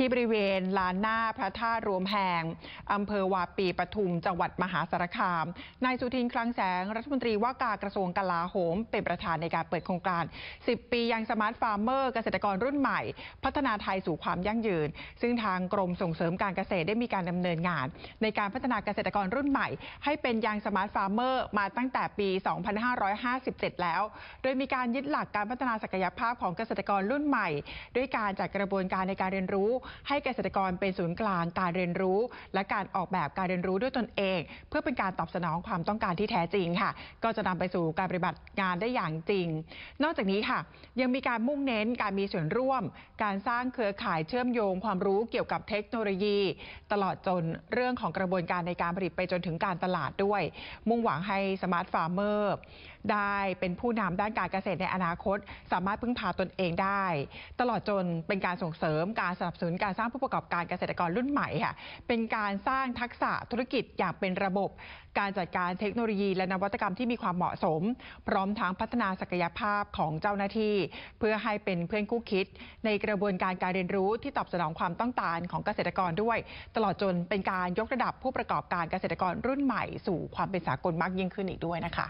ที่บริเวณลานหน้าพระธาตุรวมแหงอำเภอวาปีปทุม จังหวัด มหาสารคาม นายสุทินคลังแสง รัฐมนตรีว่าการกระทรวงกลาโหม เป็นประธานในการเปิดโครงการ 10 ปียังสมาร์ทฟาร์มเมอร์เกษตรกรรุ่นใหม่ พัฒนาไทยสู่ความยั่งยืน ซึ่งทางกรมส่งเสริมการเกษตรได้มีการดำเนินงาน ในการพัฒนาเกษตรกรรุ่นใหม่ ให้เป็นยังสมาร์ทฟาร์มเมอร์มาตั้งแต่ปี 2557 แล้ว โดยมีการยึดหลักการพัฒนาศักยภาพของเกษตรกรรุ่นใหม่ด้วยการจัดกระบวนการในการเรียนรู้ให้เกษตรกรเป็นศูนย์กลางการเรียนรู้ และการออกแบบการเรียนรู้ด้วยตนเอง เพื่อเป็นการตอบสนองความต้องการที่แท้จริงค่ะ ก็จะนำไปสู่การปฏิบัติงานได้อย่างจริง นอกจากนี้ค่ะ ยังมีการมุ่งเน้นการมีส่วนร่วม การสร้างเครือข่ายเชื่อมโยงความรู้เกี่ยวกับเทคโนโลยี ตลอดจนเรื่องของกระบวนการในการผลิตไปจนถึงการตลาดด้วย มุ่งหวังให้สมาร์ทฟาร์มเมอร์ได้เป็นผู้นำด้านการเกษตรในอนาคต สามารถพึ่งพาตนเองได้ ตลอดจนเป็นการส่งเสริมการสนับสนุนการสร้างผู้ประกอบการเกษตรกรรุ่นใหม่ค่ะ เป็นการสร้างทักษะธุรกิจอย่างเป็นระบบ การจัดการเทคโนโลยีและนวัตกรรมที่มีความเหมาะสม พร้อมทั้งพัฒนาศักยภาพของเจ้าหน้าที่ เพื่อให้เป็นเพื่อนคู่คิด ในกระบวนการการเรียนรู้ที่ตอบสนองความต้องการของเกษตรกรด้วย ตลอดจนเป็นการยกระดับผู้ประกอบการเกษตรกรรุ่นใหม่สู่ความเป็นสากลมากยิ่งขึ้นอีกด้วยนะคะ